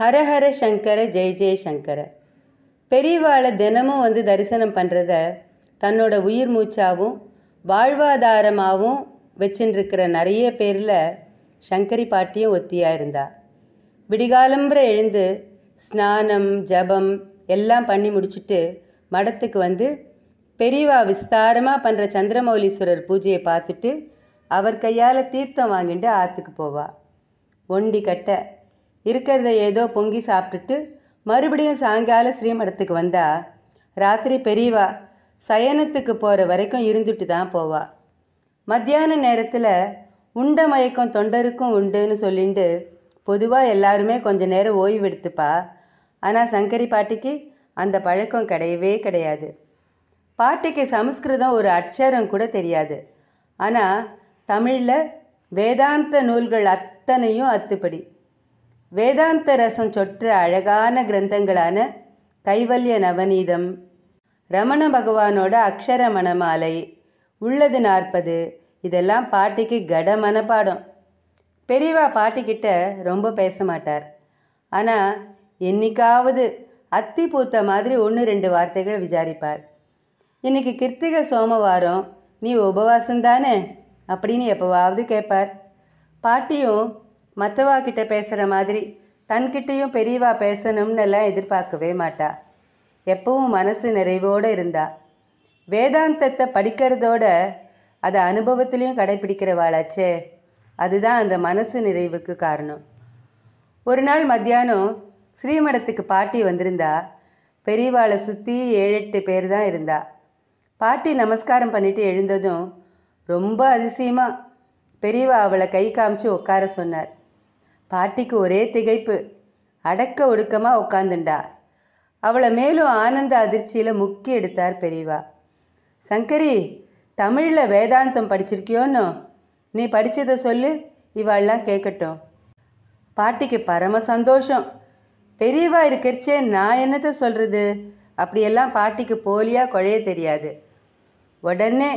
ஹரஹர சங்கர ஜெய் ஜெய சங்கர பெரியவாளை தினமும் வந்து தரிசனம் பண்ணுறத தன்னோட உயிர் மூச்சாகவும் வாழ்வாதாரமாகவும் வச்சுருக்கிற நிறைய பேரில் சங்கரி பாட்டியும் ஒத்தியாக இருந்தா விடிகாலம்புற எழுந்து ஸ்நானம் ஜபம் எல்லாம் பண்ணி முடிச்சுட்டு மடத்துக்கு வந்து பெரியவா விஸ்தாரமாக பண்ணுற சந்திரமௌலீஸ்வரர் பூஜையை பார்த்துட்டு அவர் கையால் தீர்த்தம் வாங்கிட்டு ஆற்றுக்கு போவா ஒண்டி கட்ட இருக்கிறத ஏதோ பொங்கி சாப்பிட்டுட்டு மறுபடியும் சாயங்கால ஸ்ரீமடத்துக்கு வந்தா ராத்திரி பெரியவா சயனத்துக்கு போகிற வரைக்கும் இருந்துட்டு தான் போவா மத்தியான நேரத்தில் உண்ட மயக்கம் தொண்டருக்கும் உண்டுன்னு சொல்லிட்டு பொதுவாக எல்லாருமே கொஞ்ச நேரம் ஓய்வு எடுத்துப்பா ஆனால் சங்கரி பாட்டிக்கு அந்த பழக்கம் கிடையவே கிடையாது பாட்டிக்கு சமஸ்கிருதம் ஒரு அட்சரம் கூட தெரியாது ஆனால் தமிழில் வேதாந்த நூல்கள் அத்தனையும் அத்துப்படி வேதாந்த ரசம் சொற்ற அழகான கிரந்தங்களான கைவல்ய நவநீதம் ரமண பகவானோட அக்ஷர மணமாலை உள்ளது நாற்பது இதெல்லாம் பாட்டிக்கு கட மனப்பாடம் பெரியவா பாட்டிக்கிட்ட ரொம்ப பேச மாட்டார் ஆனால் என்னைக்காவது அத்தி பூத்த மாதிரி ஒன்று ரெண்டு வார்த்தைகள் விசாரிப்பார் இன்னைக்கு கிருத்திக சோமவாரம் நீ உபவாசம்தானே அப்படின்னு எப்போவாவது கேட்பார் பாட்டியும் மற்றவா கிட்ட பேசுகிற மாதிரி தன்கிட்டையும் பெரியவா எல்லாம் எதிர்பார்க்கவே மாட்டா எப்பவும் மனசு நிறைவோடு இருந்தா வேதாந்தத்தை படிக்கிறதோட அதை அனுபவத்திலையும் கடைபிடிக்கிறவாளாச்சே அதுதான் அந்த மனசு நிறைவுக்கு காரணம் ஒரு நாள் மத்தியானம் ஸ்ரீமடத்துக்கு பாட்டி வந்திருந்தா பெரியவாளை சுற்றி ஏழெட்டு பேர் தான் இருந்தா பாட்டி நமஸ்காரம் பண்ணிட்டு எழுந்ததும் ரொம்ப அதிசயமாக பெரியவா அவளை கை காமிச்சு உட்கார சொன்னார் பாட்டிக்கு ஒரே திகைப்பு அடக்க ஒடுக்கமாக உட்காந்துண்டா அவளை மேலும் ஆனந்த அதிர்ச்சியில் முக்கி எடுத்தார் பெரியவா சங்கரி தமிழில் வேதாந்தம் படிச்சிருக்கியோன்னு நீ படித்ததை சொல்லு இவாள்லாம் கேட்கட்டும் பாட்டிக்கு பரம சந்தோஷம் பெரியவா இருக்கிறச்சே நான் என்னத்தை சொல்கிறது அப்படியெல்லாம் பாட்டிக்கு போலியாக குழைய தெரியாது உடனே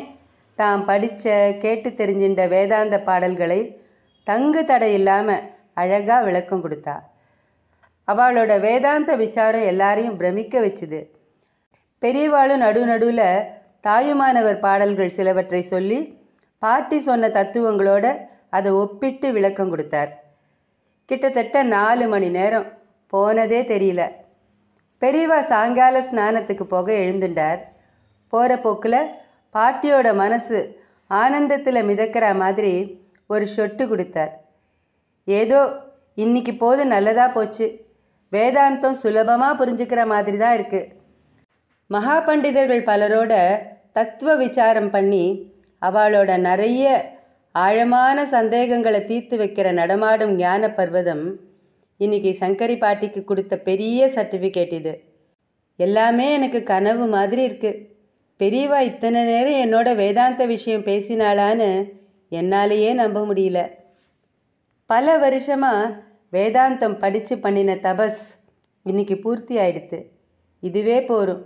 தான் படித்த கேட்டு தெரிஞ்சின்ற வேதாந்த பாடல்களை தங்கு தடை இல்லாமல் அழகாக விளக்கம் கொடுத்தா அவளோட வேதாந்த விசாரம் எல்லாரையும் பிரமிக்க வச்சுது பெரியவாளும் நடு நடுவில் தாயுமானவர் பாடல்கள் சிலவற்றை சொல்லி பாட்டி சொன்ன தத்துவங்களோட அதை ஒப்பிட்டு விளக்கம் கொடுத்தார் கிட்டத்தட்ட நாலு மணி நேரம் போனதே தெரியல பெரியவா சாயங்கால ஸ்நானத்துக்கு போக எழுந்துட்டார் போகிற போக்கில் பாட்டியோட மனசு ஆனந்தத்தில் மிதக்கிற மாதிரி ஒரு ஷொட்டு கொடுத்தார் ஏதோ இன்னைக்கு போது நல்லதாக போச்சு வேதாந்தம் சுலபமாக புரிஞ்சுக்கிற மாதிரி தான் இருக்குது மகா பண்டிதர்கள் பலரோட தத்துவ விசாரம் பண்ணி அவளோட நிறைய ஆழமான சந்தேகங்களை தீர்த்து வைக்கிற நடமாடும் ஞான பர்வதம் இன்னைக்கு சங்கரி பாட்டிக்கு கொடுத்த பெரிய சர்டிஃபிகேட் இது எல்லாமே எனக்கு கனவு மாதிரி இருக்குது பெரியவா இத்தனை நேரம் என்னோட வேதாந்த விஷயம் பேசினாளான்னு என்னாலேயே நம்ப முடியல பல வருஷமாக வேதாந்தம் படித்து பண்ணின தபஸ் இன்னைக்கு பூர்த்தி ஆயிடுத்து இதுவே போரும்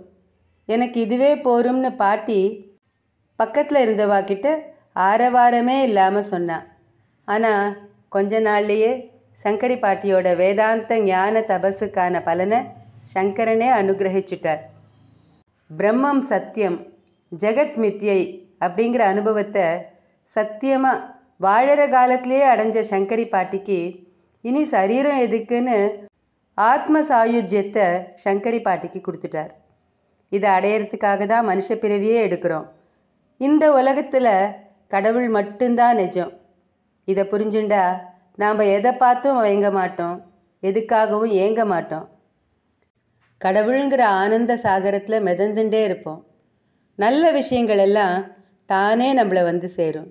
எனக்கு இதுவே போரும்னு பாட்டி பக்கத்தில் இருந்தவா ஆரவாரமே இல்லாமல் சொன்னான் ஆனால் கொஞ்ச நாள்லேயே சங்கரி பாட்டியோட வேதாந்த ஞான தபஸுக்கான பலனை சங்கரனே அனுகிரகிச்சிட்டார் பிரம்மம் சத்தியம் ஜெகத் மித்தியை அப்படிங்கிற அனுபவத்தை சத்தியமாக வாழற காலத்திலேயே அடைஞ்ச சங்கரி பாட்டிக்கு இனி சரீரம் எதுக்குன்னு ஆத்ம சாயுஜ்யத்தை சங்கரி பாட்டிக்கு கொடுத்துட்டார் இதை அடையிறதுக்காக தான் மனுஷ பிறவியே எடுக்கிறோம் இந்த உலகத்தில் கடவுள் மட்டும்தான் நிஜம் இதை புரிஞ்சுண்டா நாம் எதை பார்த்தும் வயங்க மாட்டோம் எதுக்காகவும் ஏங்க மாட்டோம் கடவுளுங்கிற ஆனந்த சாகரத்தில் மிதந்துட்டே இருப்போம் நல்ல விஷயங்கள் எல்லாம் தானே நம்மளை வந்து சேரும்